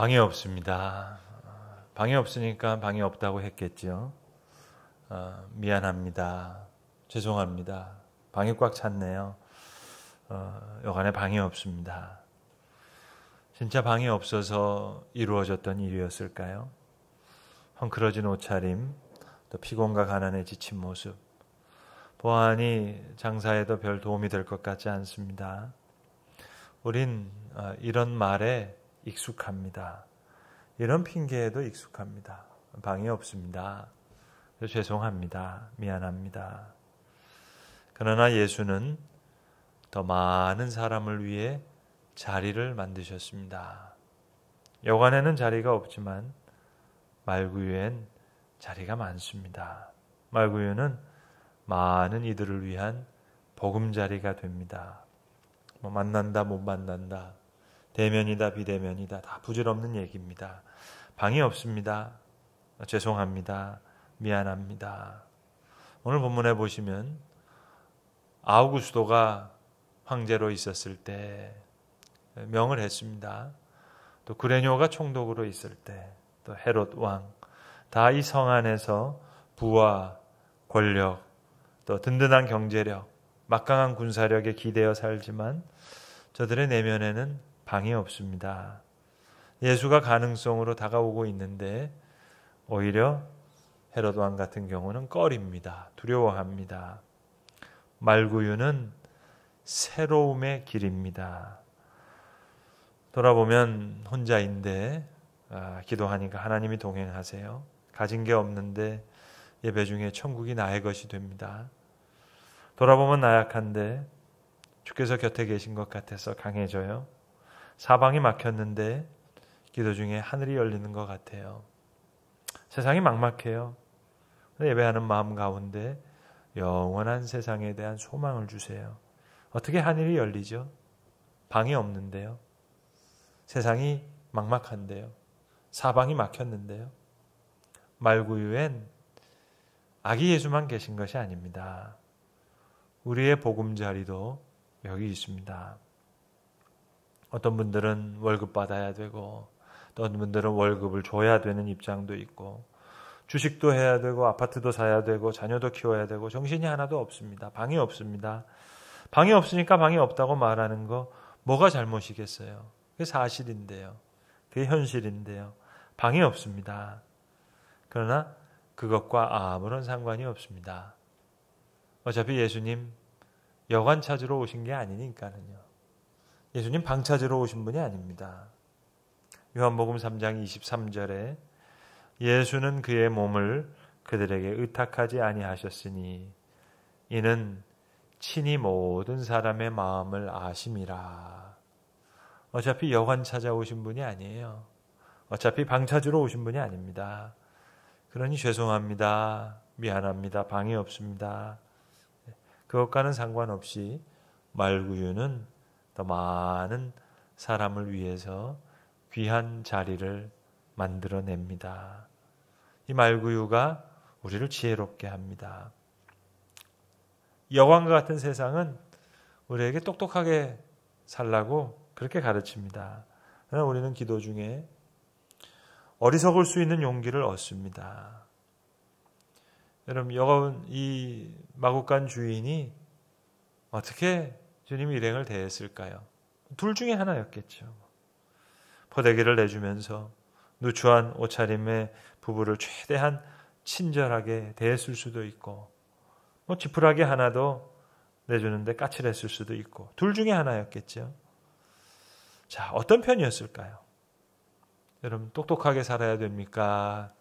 방해 없습니다. 방해 없으니까 방해 없다고 했겠죠. 어, 미안합니다. 죄송합니다. 방해 꽉 찼네요. 어, 여간에 방해 없습니다. 진짜 방해 없어서 이루어졌던 일이었을까요? 헝클어진 옷차림, 또 피곤과 가난에 지친 모습. 보안이 장사에도 별 도움이 될 것 같지 않습니다. 우린 어, 이런 말에 익숙합니다. 이런 핑계에도 익숙합니다. 방해 없습니다. 죄송합니다. 미안합니다. 그러나 예수는 더 많은 사람을 위해 자리를 만드셨습니다. 여관에는 자리가 없지만 말구유엔 자리가 많습니다. 말구유는 많은 이들을 위한 보금자리가 됩니다. 뭐 만난다 못 만난다 대면이다 비대면이다 다 부질없는 얘기입니다. 방이 없습니다. 죄송합니다. 미안합니다. 오늘 본문에 보시면 아우구스도가 황제로 있었을 때 명을 했습니다. 또 그레뇨가 총독으로 있을 때, 또 헤롯 왕, 다 이 성 안에서 부와 권력, 또 든든한 경제력, 막강한 군사력에 기대어 살지만 저들의 내면에는 방해 없습니다. 예수가 가능성으로 다가오고 있는데 오히려 헤롯 왕 같은 경우는 꺼립니다. 두려워합니다. 말구유는 새로움의 길입니다. 돌아보면 혼자인데 아, 기도하니까 하나님이 동행하세요. 가진 게 없는데 예배 중에 천국이 나의 것이 됩니다. 돌아보면 나약한데 주께서 곁에 계신 것 같아서 강해져요. 사방이 막혔는데 기도 중에 하늘이 열리는 것 같아요. 세상이 막막해요. 예배하는 마음 가운데 영원한 세상에 대한 소망을 주세요. 어떻게 하늘이 열리죠? 방이 없는데요. 세상이 막막한데요. 사방이 막혔는데요. 말구유엔 아기 예수만 계신 것이 아닙니다. 우리의 보금자리도 여기 있습니다. 어떤 분들은 월급 받아야 되고 또 어떤 분들은 월급을 줘야 되는 입장도 있고 주식도 해야 되고 아파트도 사야 되고 자녀도 키워야 되고 정신이 하나도 없습니다. 방이 없습니다. 방이 없으니까 방이 없다고 말하는 거 뭐가 잘못이겠어요? 그게 사실인데요. 그게 현실인데요. 방이 없습니다. 그러나 그것과 아무런 상관이 없습니다. 어차피 예수님 여관 찾으러 오신 게 아니니까는요. 예수님 방차제로 오신 분이 아닙니다. 요한복음 3장 23절에 예수는 그의 몸을 그들에게 의탁하지 아니하셨으니 이는 친히 모든 사람의 마음을 아심이라. 어차피 여관 찾아오신 분이 아니에요. 어차피 방차주로 오신 분이 아닙니다. 그러니 죄송합니다. 미안합니다. 방이 없습니다. 그것과는 상관없이 말구유는 더 많은 사람을 위해서 귀한 자리를 만들어냅니다. 이 말구유가 우리를 지혜롭게 합니다. 여왕과 같은 세상은 우리에게 똑똑하게 살라고 그렇게 가르칩니다. 그러나 우리는 기도 중에 어리석을 수 있는 용기를 얻습니다. 여러분, 여가운 이 마국간 주인이 어떻게 주님이 일행을 대했을까요? 둘 중에 하나였겠죠. 포대기를 내주면서 누추한 옷차림의 부부를 최대한 친절하게 대했을 수도 있고, 뭐 지푸라기 하나도 내주는데 까칠했을 수도 있고, 둘 중에 하나였겠죠. 자, 어떤 편이었을까요? 여러분, 똑똑하게 살아야 됩니까?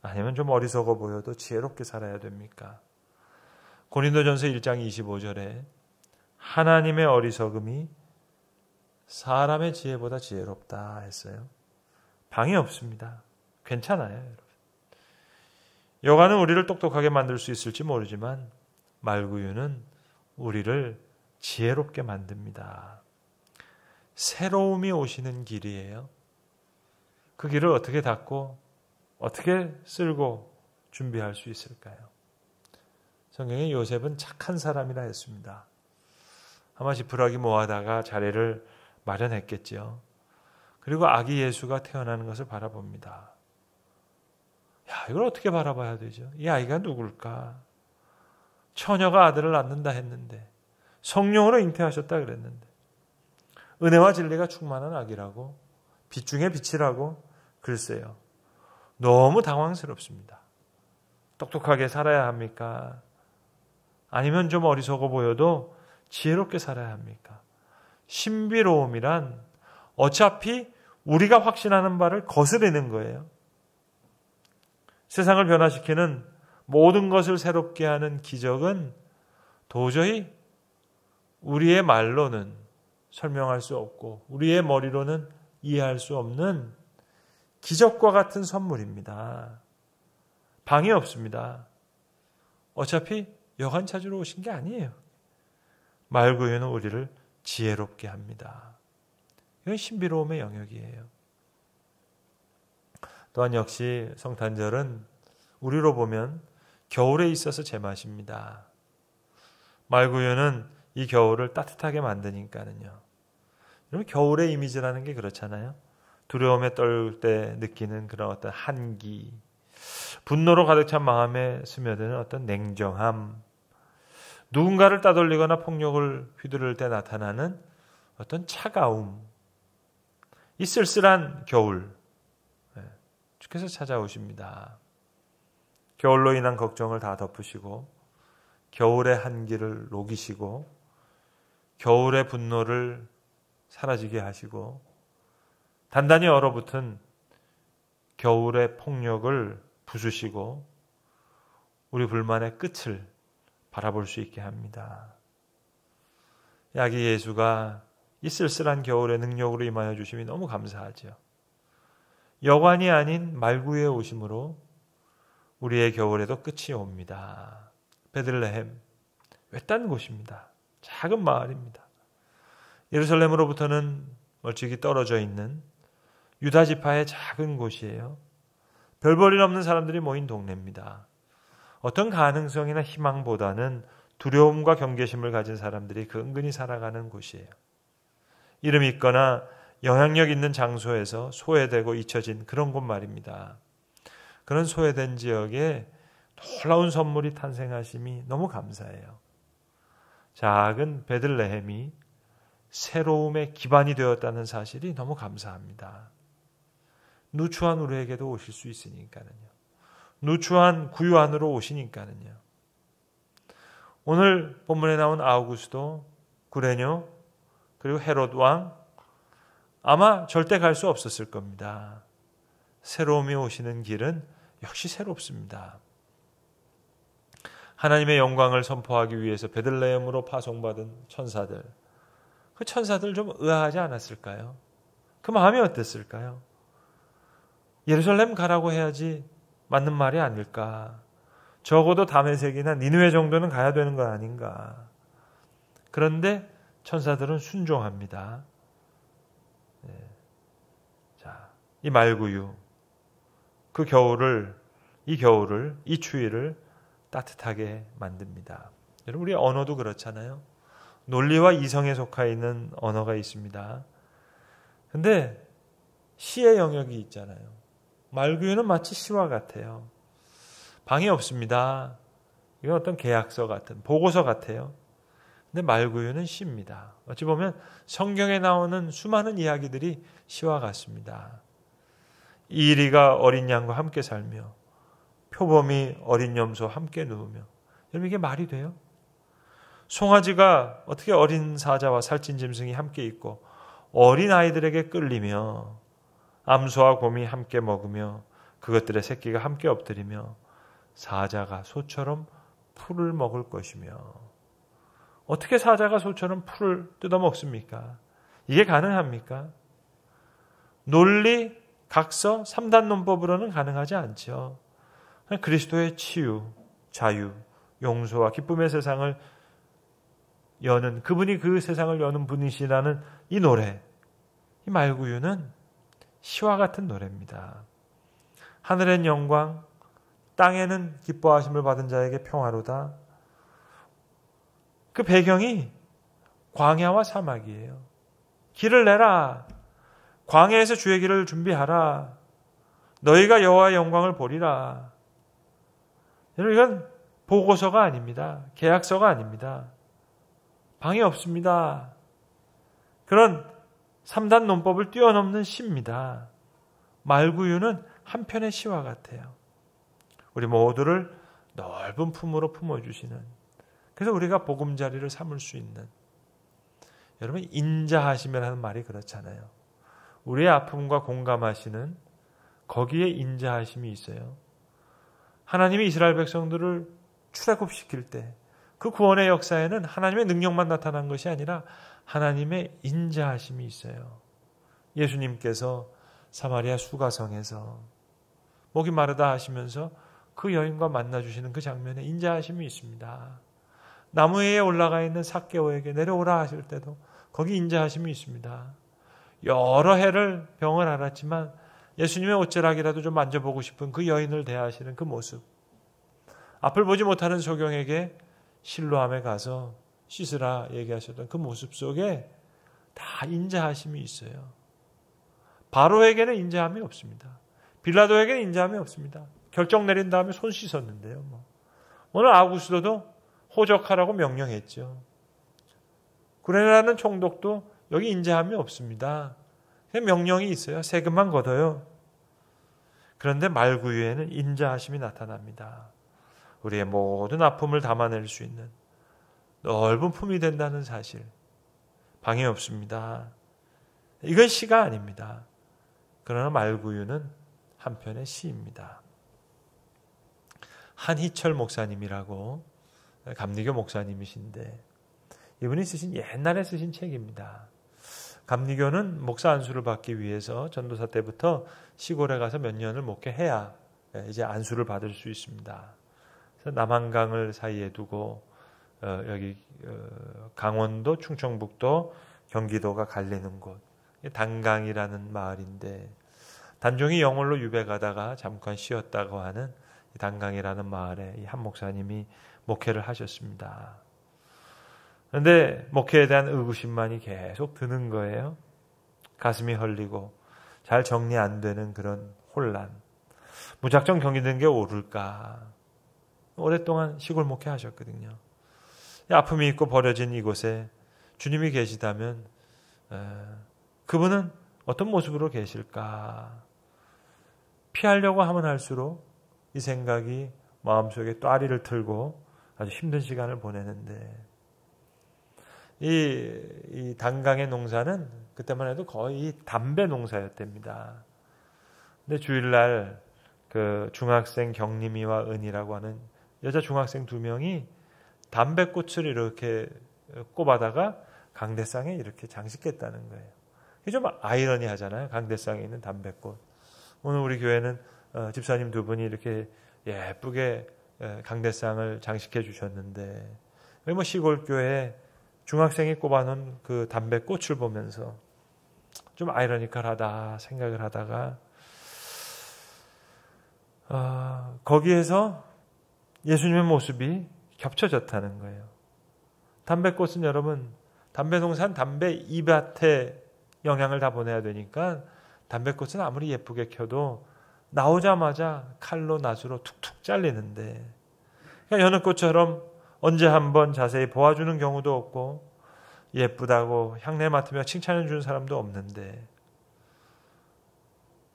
아니면 좀 어리석어 보여도 지혜롭게 살아야 됩니까? 고린도전서 1장 25절에 하나님의 어리석음이 사람의 지혜보다 지혜롭다 했어요. 방해 없습니다. 괜찮아요, 여러분. 여가는 우리를 똑똑하게 만들 수 있을지 모르지만 말구유는 우리를 지혜롭게 만듭니다. 새로움이 오시는 길이에요. 그 길을 어떻게 닫고 어떻게 쓸고 준비할 수 있을까요? 성경에 요셉은 착한 사람이라 했습니다. 아마 지푸라기 모아다가 자리를 마련했겠지요. 그리고 아기 예수가 태어나는 것을 바라봅니다. 야, 이걸 어떻게 바라봐야 되죠? 이 아이가 누굴까? 처녀가 아들을 낳는다 했는데, 성령으로 잉태하셨다 그랬는데, 은혜와 진리가 충만한 아기라고, 빛 중에 빛이라고, 글쎄요. 너무 당황스럽습니다. 똑똑하게 살아야 합니까? 아니면 좀 어리석어 보여도 지혜롭게 살아야 합니까? 신비로움이란 어차피 우리가 확신하는 바를 거스르는 거예요. 세상을 변화시키는 모든 것을 새롭게 하는 기적은 도저히 우리의 말로는 설명할 수 없고 우리의 머리로는 이해할 수 없는 기적과 같은 선물입니다. 방이 없습니다. 어차피 여관 찾으러 오신 게 아니에요. 말구유는 우리를 지혜롭게 합니다. 이건 신비로움의 영역이에요. 또한 역시 성탄절은 우리로 보면 겨울에 있어서 제맛입니다. 말구유는 이 겨울을 따뜻하게 만드니까는요. 여러분 겨울의 이미지라는 게 그렇잖아요. 두려움에 떨 때 느끼는 그런 어떤 한기, 분노로 가득 찬 마음에 스며드는 어떤 냉정함, 누군가를 따돌리거나 폭력을 휘두를 때 나타나는 어떤 차가움, 이 쓸쓸한 겨울, 예, 주께서 찾아오십니다. 겨울로 인한 걱정을 다 덮으시고, 겨울의 한기를 녹이시고, 겨울의 분노를 사라지게 하시고, 단단히 얼어붙은 겨울의 폭력을 부수시고, 우리 불만의 끝을 바라볼 수 있게 합니다. 아기 예수가 이 쓸쓸한 겨울에 능력으로 임하여 주심이 너무 감사하지 여관이 아닌 말구의 오심으로 우리의 겨울에도 끝이 옵니다. 베들레헴 외딴 곳입니다. 작은 마을입니다. 예루살렘으로부터는 멀찍이 떨어져 있는 유다 지파의 작은 곳이에요. 별볼일 없는 사람들이 모인 동네입니다. 어떤 가능성이나 희망보다는 두려움과 경계심을 가진 사람들이 그 은근히 살아가는 곳이에요. 이름 있거나 영향력 있는 장소에서 소외되고 잊혀진 그런 곳 말입니다. 그런 소외된 지역에 놀라운 선물이 탄생하심이 너무 감사해요. 작은 베들레헴이 새로움의 기반이 되었다는 사실이 너무 감사합니다. 누추한 우리에게도 오실 수 있으니까는요. 누추한 구유 안으로 오시니까는요. 오늘 본문에 나온 아우구스도 구레뇨 그리고 헤롯 왕 아마 절대 갈 수 없었을 겁니다. 새로움이 오시는 길은 역시 새롭습니다. 하나님의 영광을 선포하기 위해서 베들레헴으로 파송받은 천사들. 그 천사들 좀 의아하지 않았을까요? 그 마음이 어땠을까요? 예루살렘 가라고 해야지 맞는 말이 아닐까. 적어도 다메색이나 니누에 정도는 가야 되는 거 아닌가. 그런데 천사들은 순종합니다. 네. 자, 이 말구유. 그 겨울을, 이 겨울을, 이 추위를 따뜻하게 만듭니다. 여러분, 우리 언어도 그렇잖아요. 논리와 이성에 속해 있는 언어가 있습니다. 근데 시의 영역이 있잖아요. 말구유는 마치 시와 같아요. 방해 없습니다. 이건 어떤 계약서 같은 보고서 같아요. 근데 말구유는 시입니다. 어찌 보면 성경에 나오는 수많은 이야기들이 시와 같습니다. 이리가 어린 양과 함께 살며 표범이 어린 염소 함께 누우며 여러분 이게 말이 돼요? 송아지가 어떻게 어린 사자와 살찐 짐승이 함께 있고 어린 아이들에게 끌리며 암소와 곰이 함께 먹으며 그것들의 새끼가 함께 엎드리며 사자가 소처럼 풀을 먹을 것이며 어떻게 사자가 소처럼 풀을 뜯어 먹습니까? 이게 가능합니까? 논리, 각서, 3단 논법으로는 가능하지 않죠. 그리스도의 치유, 자유, 용서와 기쁨의 세상을 여는 그분이 그 세상을 여는 분이시라는 이 노래, 이 말구유는 시와 같은 노래입니다. 하늘엔 영광, 땅에는 기뻐하심을 받은 자에게 평화로다. 그 배경이 광야와 사막이에요. 길을 내라. 광야에서 주의 길을 준비하라. 너희가 여호와의 영광을 보리라. 여러분 이건 보고서가 아닙니다. 계약서가 아닙니다. 방해 없습니다. 그런 3단 논법을 뛰어넘는 시입니다. 말구유는 한편의 시와 같아요. 우리 모두를 넓은 품으로 품어주시는 그래서 우리가 보금자리를 삼을 수 있는 여러분 인자하심이라는 말이 그렇잖아요. 우리의 아픔과 공감하시는 거기에 인자하심이 있어요. 하나님이 이스라엘 백성들을 출애굽시킬 때 그 구원의 역사에는 하나님의 능력만 나타난 것이 아니라 하나님의 인자하심이 있어요. 예수님께서 사마리아 수가성에서 목이 마르다 하시면서 그 여인과 만나 주시는 그 장면에 인자하심이 있습니다. 나무 위에 올라가 있는 사개오에게 내려오라 하실 때도 거기 인자하심이 있습니다. 여러 해를 병을 앓았지만 예수님의 옷자락이라도 좀 만져보고 싶은 그 여인을 대하시는 그 모습. 앞을 보지 못하는 소경에게 실로함에 가서 씻으라 얘기하셨던 그 모습 속에 다 인자하심이 있어요. 바로에게는 인자함이 없습니다. 빌라도에게는 인자함이 없습니다. 결정 내린 다음에 손 씻었는데요. 뭐. 오늘 아구스도도 호적하라고 명령했죠. 구레나라는 총독도 여기 인자함이 없습니다. 그냥 명령이 있어요. 세금만 걷어요. 그런데 말구유에는 인자하심이 나타납니다. 우리의 모든 아픔을 담아낼 수 있는 넓은 품이 된다는 사실. 방해 없습니다. 이건 시가 아닙니다. 그러나 말구유는 한편의 시입니다. 한희철 목사님이라고 감리교 목사님이신데 이분이 쓰신 옛날에 쓰신 책입니다. 감리교는 목사 안수를 받기 위해서 전도사 때부터 시골에 가서 몇 년을 목회해야 이제 안수를 받을 수 있습니다. 남한강을 사이에 두고 어, 여기 어, 강원도, 충청북도, 경기도가 갈리는 곳 단강이라는 마을인데 단종이 영월로 유배가다가 잠깐 쉬었다고 하는 단강이라는 마을에 이 한 목사님이 목회를 하셨습니다. 그런데 목회에 대한 의구심만이 계속 드는 거예요. 가슴이 흘리고잘 정리 안 되는 그런 혼란. 무작정 경기된 게 옳을까? 오랫동안 시골 목회하셨거든요. 아픔이 있고 버려진 이곳에 주님이 계시다면 그분은 어떤 모습으로 계실까? 피하려고 하면 할수록 이 생각이 마음속에 또아리를 틀고 아주 힘든 시간을 보내는데 이, 이 단강의 농사는 그때만 해도 거의 담배 농사였답니다. 근데 주일날 그 중학생 경림이와 은이라고 하는 여자 중학생 두 명이 담배꽃을 이렇게 꼽아다가 강대상에 이렇게 장식했다는 거예요. 이게 좀 아이러니하잖아요. 강대상에 있는 담배꽃. 오늘 우리 교회는 어, 집사님 두 분이 이렇게 예쁘게 강대상을 장식해 주셨는데 뭐 시골 교회 중학생이 꼽아놓은 그 담배꽃을 보면서 좀 아이러니컬하다 생각을 하다가 어, 거기에서 예수님의 모습이 겹쳐졌다는 거예요. 담배꽃은 여러분 담배송산 담배 잎밭에 영향을 다 보내야 되니까 담배꽃은 아무리 예쁘게 켜도 나오자마자 칼로 나으로 툭툭 잘리는데 그러니까 여느 꽃처럼 언제 한번 자세히 보아주는 경우도 없고 예쁘다고 향내 맡으며 칭찬해 주는 사람도 없는데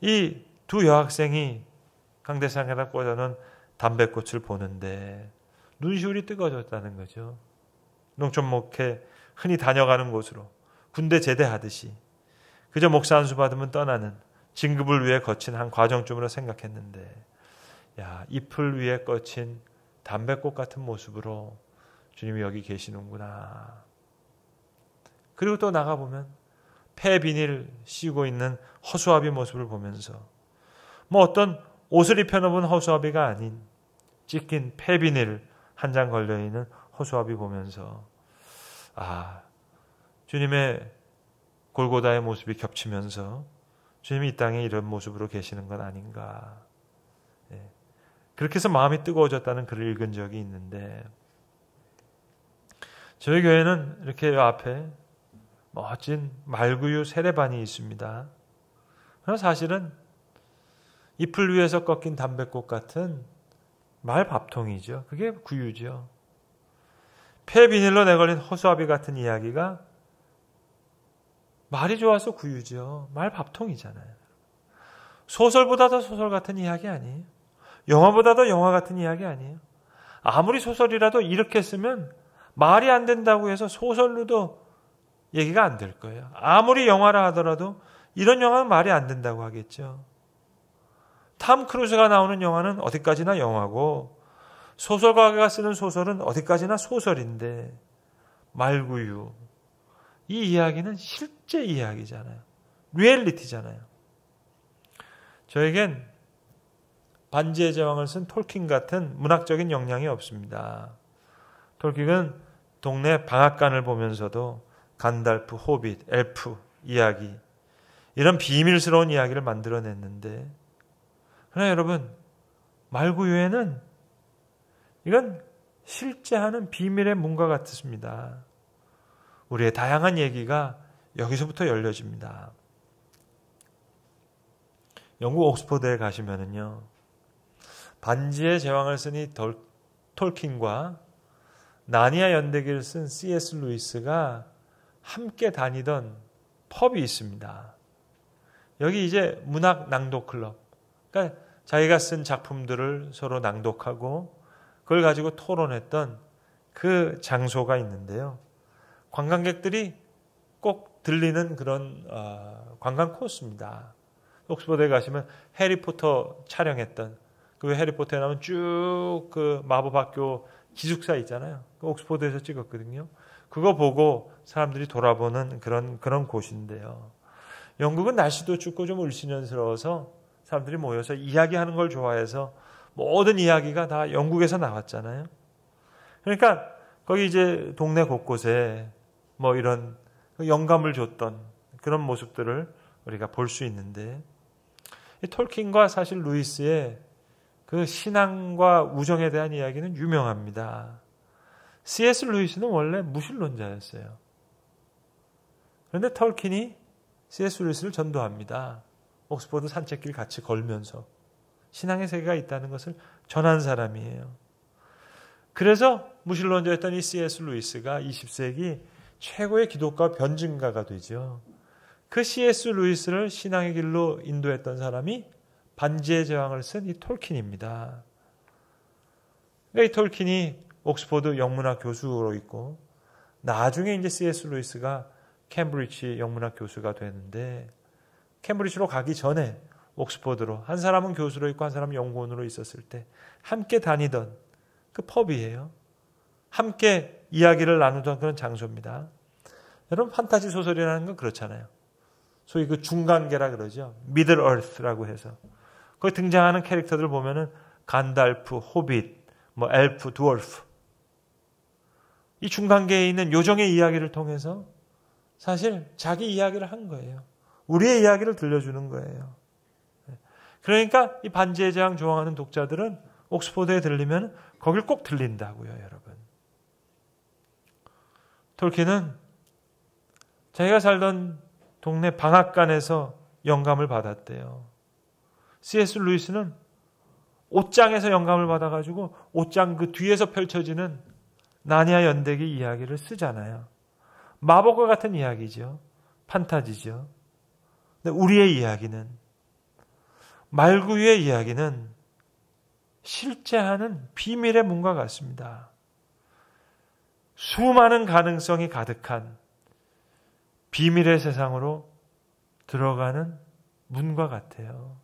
이 두 여학생이 강대상에다 꽂아놓은 담배꽃을 보는데 눈시울이 뜨거워졌다는 거죠. 농촌 목회 흔히 다녀가는 곳으로 군대 제대하듯이 그저 목사 안수 받으면 떠나는 진급을 위해 거친 한 과정쯤으로 생각했는데 야 잎을 위해 거친 담배꽃 같은 모습으로 주님이 여기 계시는구나. 그리고 또 나가 보면 폐 비닐 씌고 있는 허수아비 모습을 보면서 뭐 어떤 옷을 입혀놓은 허수아비가 아닌 찢긴 폐 비닐 한장 걸려 있는 호수아비 보면서 아 주님의 골고다의 모습이 겹치면서 주님이 이 땅에 이런 모습으로 계시는 건 아닌가. 예. 그렇게 해서 마음이 뜨거워졌다는 글을 읽은 적이 있는데 저희 교회는 이렇게 앞에 멋진 말구유 세례반이 있습니다. 그러나 사실은 잎을 위해서 꺾인 담배꽃 같은 말밥통이죠. 그게 구유죠. 폐비닐로 내걸린 허수아비 같은 이야기가 말이 좋아서 구유죠. 말밥통이잖아요. 소설보다 도 소설 같은 이야기 아니에요. 영화보다 도 영화 같은 이야기 아니에요. 아무리 소설이라도 이렇게 쓰면 말이 안 된다고 해서 소설로도 얘기가 안 될 거예요. 아무리 영화라 하더라도 이런 영화는 말이 안 된다고 하겠죠. 탐 크루즈가 나오는 영화는 어디까지나 영화고 소설가가 쓰는 소설은 어디까지나 소설인데 말구유 이 이야기는 실제 이야기잖아요. 리얼리티잖아요. 저에겐 반지의 제왕을 쓴톨킹 같은 문학적인 역량이 없습니다. 톨킹은 동네 방앗간을 보면서도 간달프, 호빗, 엘프 이야기 이런 비밀스러운 이야기를 만들어냈는데 그러나 여러분, 말구유예는 이건 실제 하는 비밀의 문과 같습니다. 우리의 다양한 얘기가 여기서부터 열려집니다. 영국 옥스퍼드에 가시면은요, 반지의 제왕을 쓴이 덜, 톨킨과 나니아 연대기를 쓴 C.S. 루이스가 함께 다니던 펍이 있습니다. 여기 이제 문학 낭독 클럽. 그러니까 자기가 쓴 작품들을 서로 낭독하고 그걸 가지고 토론했던 그 장소가 있는데요. 관광객들이 꼭 들리는 그런 아, 관광 코스입니다. 옥스퍼드에 가시면 해리포터 촬영했던 그 해리포터에 나오면 쭉 그 마법학교 기숙사 있잖아요. 그 옥스퍼드에서 찍었거든요. 그거 보고 사람들이 돌아보는 그런 그런 곳인데요. 영국은 날씨도 춥고 좀 을씨년스러워서 사람들이 모여서 이야기하는 걸 좋아해서 모든 이야기가 다 영국에서 나왔잖아요. 그러니까 거기 이제 동네 곳곳에 뭐 이런 영감을 줬던 그런 모습들을 우리가 볼 수 있는데 이 톨킨과 사실 루이스의 그 신앙과 우정에 대한 이야기는 유명합니다. C.S. 루이스는 원래 무신론자였어요. 그런데 털킨이 C.S. 루이스를 전도합니다. 옥스퍼드 산책길 같이 걸면서 신앙의 세계가 있다는 것을 전한 사람이에요. 그래서 무신론자였던 이 C.S. 루이스가 20세기 최고의 기독과 변증가가 되죠. 그 C.S. 루이스를 신앙의 길로 인도했던 사람이 반지의 제왕을 쓴 이 톨킨입니다. 그러니까 이 톨킨이 옥스퍼드 영문학 교수로 있고 나중에 이제 C.S. 루이스가 캠브리지 영문학 교수가 되는데 캠브리지로 가기 전에 옥스퍼드로 한 사람은 교수로 있고 한 사람은 연구원으로 있었을 때 함께 다니던 그 펍이에요. 함께 이야기를 나누던 그런 장소입니다. 여러분 판타지 소설이라는 건 그렇잖아요. 소위 그 중간계라 그러죠. 미들 얼스라고 해서 거기 등장하는 캐릭터들 보면은 간달프, 호빗, 뭐 엘프, 드월프이 중간계에 있는 요정의 이야기를 통해서 사실 자기 이야기를 한 거예요. 우리의 이야기를 들려주는 거예요. 그러니까 이 반지의 제왕 좋아하는 독자들은 옥스포드에 들리면 거길 꼭 들린다고요, 여러분. 톨킨은 자기가 살던 동네 방앗간에서 영감을 받았대요. C.S. 루이스는 옷장에서 영감을 받아가지고 옷장 그 뒤에서 펼쳐지는 나니아 연대기 이야기를 쓰잖아요. 마법과 같은 이야기죠. 판타지죠. 우리의 이야기는 말구유의 이야기는 실제하는 비밀의 문과 같습니다. 수많은 가능성이 가득한 비밀의 세상으로 들어가는 문과 같아요.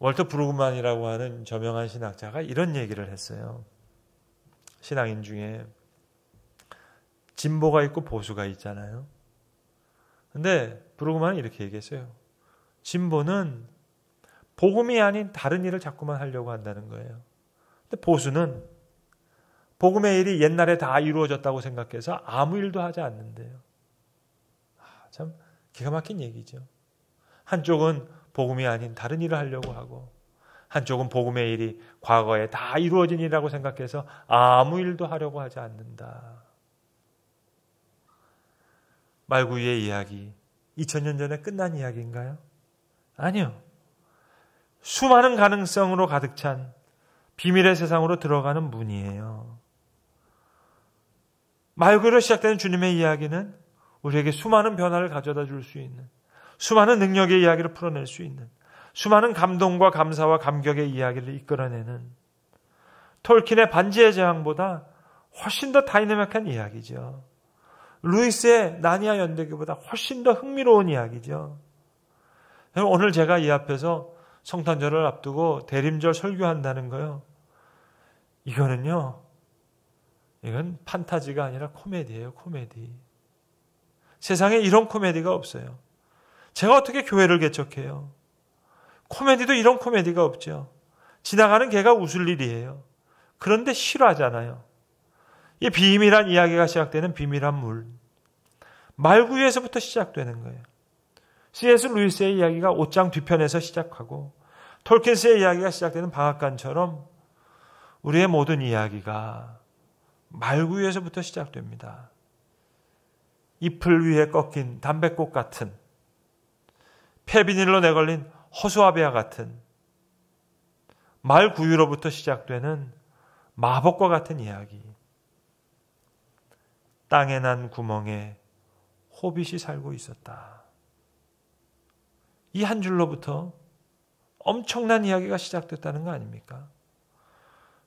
월터 브루그만이라고 하는 저명한 신학자가 이런 얘기를 했어요. 신앙인 중에 진보가 있고 보수가 있잖아요. 근데 브루그만은 이렇게 얘기했어요. 진보는 복음이 아닌 다른 일을 자꾸만 하려고 한다는 거예요. 근데 보수는 복음의 일이 옛날에 다 이루어졌다고 생각해서 아무 일도 하지 않는데요. 아, 참 기가 막힌 얘기죠. 한쪽은 복음이 아닌 다른 일을 하려고 하고 한쪽은 복음의 일이 과거에 다 이루어진 일이라고 생각해서 아무 일도 하려고 하지 않는다. 말구이의 이야기 2000년 전에 끝난 이야기인가요? 아니요. 수많은 가능성으로 가득 찬 비밀의 세상으로 들어가는 문이에요. 말구로 이 시작되는 주님의 이야기는 우리에게 수많은 변화를 가져다 줄 수 있는 수많은 능력의 이야기를 풀어낼 수 있는 수많은 감동과 감사와 감격의 이야기를 이끌어내는 톨킨의 반지의 제왕보다 훨씬 더 다이내믹한 이야기죠. 루이스의 나니아 연대기보다 훨씬 더 흥미로운 이야기죠. 오늘 제가 이 앞에서 성탄절을 앞두고 대림절 설교한다는 거요. 이거는요, 이건 판타지가 아니라 코미디예요, 코미디. 세상에 이런 코미디가 없어요. 제가 어떻게 교회를 개척해요? 코미디도 이런 코미디가 없죠. 지나가는 개가 웃을 일이에요. 그런데 싫어하잖아요 이 비밀한 이야기가 시작되는 비밀한 물. 말구에서부터 시작되는 거예요. C.S. 루이스의 이야기가 옷장 뒤편에서 시작하고 톨킨스의 이야기가 시작되는 방앗간처럼 우리의 모든 이야기가 말구에서부터 시작됩니다. 잎을 위에 꺾인 담배꽃 같은 폐비닐로 내걸린 허수아비아 같은 말구유로부터 시작되는 마법과 같은 이야기. 땅에 난 구멍에 호빗이 살고 있었다. 이 한 줄로부터 엄청난 이야기가 시작됐다는 거 아닙니까?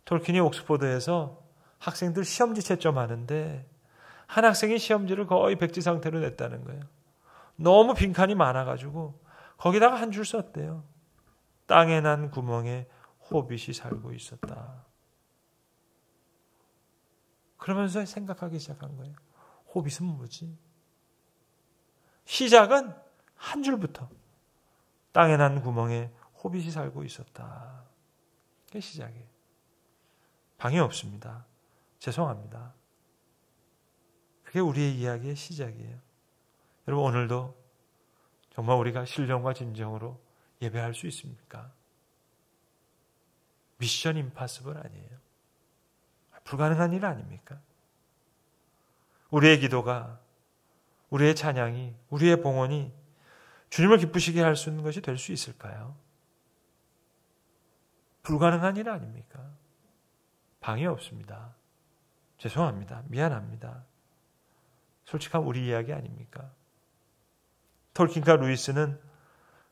톨킨이 옥스퍼드에서 학생들 시험지 채점하는데 한 학생이 시험지를 거의 백지 상태로 냈다는 거예요. 너무 빈칸이 많아가지고 거기다가 한 줄 썼대요. 땅에 난 구멍에 호빗이 살고 있었다. 그러면서 생각하기 시작한 거예요. 호빗은 뭐지? 시작은 한 줄부터 땅에 난 구멍에 호빗이 살고 있었다. 그게 시작이에요. 방해 없습니다. 죄송합니다. 그게 우리의 이야기의 시작이에요. 여러분 오늘도 정말 우리가 신령과 진정으로 예배할 수 있습니까? 미션 임파서블 아니에요. 불가능한 일 아닙니까? 우리의 기도가 우리의 찬양이 우리의 봉헌이 주님을 기쁘시게 할 수 있는 것이 될 수 있을까요? 불가능한 일 아닙니까? 방해 없습니다. 죄송합니다. 미안합니다. 솔직한 우리 이야기 아닙니까? 톨킨과 루이스는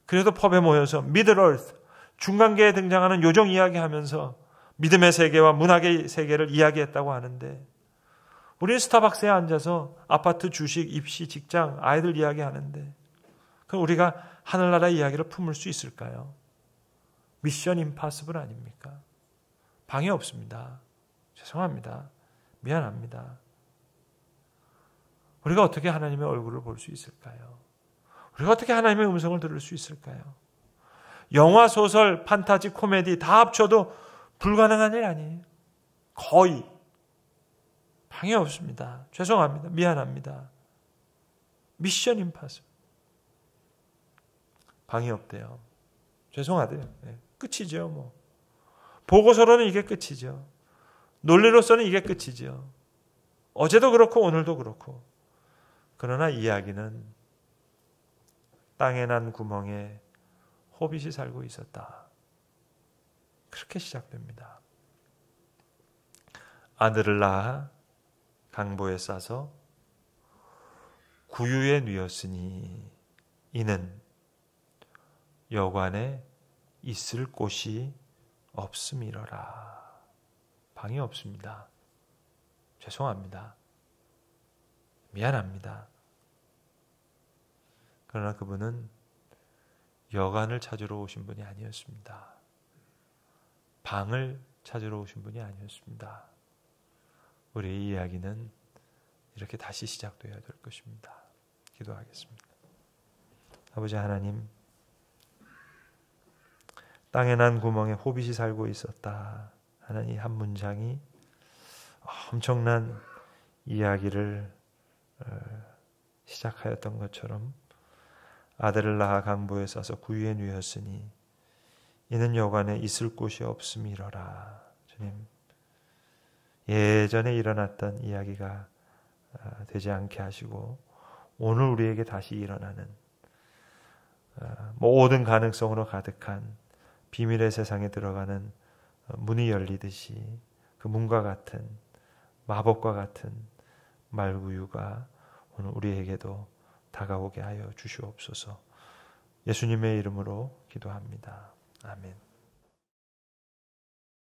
그래도 펍에 모여서 미들얼스 중간계에 등장하는 요정 이야기하면서 믿음의 세계와 문학의 세계를 이야기했다고 하는데 우리 스타벅스에 앉아서 아파트, 주식, 입시, 직장, 아이들 이야기하는데 그럼 우리가 하늘나라 이야기를 품을 수 있을까요? 미션 임파서블 아닙니까? 방해 없습니다. 죄송합니다. 미안합니다. 우리가 어떻게 하나님의 얼굴을 볼 수 있을까요? 우리가 어떻게 하나님의 음성을 들을 수 있을까요? 영화, 소설, 판타지, 코미디 다 합쳐도 불가능한 일 아니에요. 거의 방해 없습니다. 죄송합니다. 미안합니다. 미션 임파서 방해 없대요. 죄송하대요. 네. 끝이죠. 뭐 보고서로는 이게 끝이죠. 논리로서는 이게 끝이죠. 어제도 그렇고 오늘도 그렇고. 그러나 이야기는 땅에 난 구멍에 호빗이 살고 있었다. 그렇게 시작됩니다. 아들을 낳아 강보에 싸서 구유에 누였으니 이는 여관에 있을 곳이 없음이러라. 방이 없습니다. 죄송합니다. 미안합니다. 그러나 그분은 여간을 찾으러 오신 분이 아니었습니다. 방을 찾으러 오신 분이 아니었습니다. 우리 이야기는 이렇게 다시 시작돼야 될 것입니다. 기도하겠습니다. 아버지 하나님, 땅에 난 구멍에 호빗이 살고 있었다 하는 이한 문장이 엄청난 이야기를 어, 시작하였던 것처럼 아들을 낳아 강보에 싸서 구유에 누였으니 이는 여관에 있을 곳이 없음이러라. 주님, 예전에 일어났던 이야기가 아, 되지 않게 하시고, 오늘 우리에게 다시 일어나는 아, 뭐 모든 가능성으로 가득한 비밀의 세상에 들어가는 어, 문이 열리듯이 그 문과 같은 마법과 같은 말구유가 오늘 우리에게도 다가오게 하여 주시옵소서 예수님의 이름으로 기도합니다. 아멘.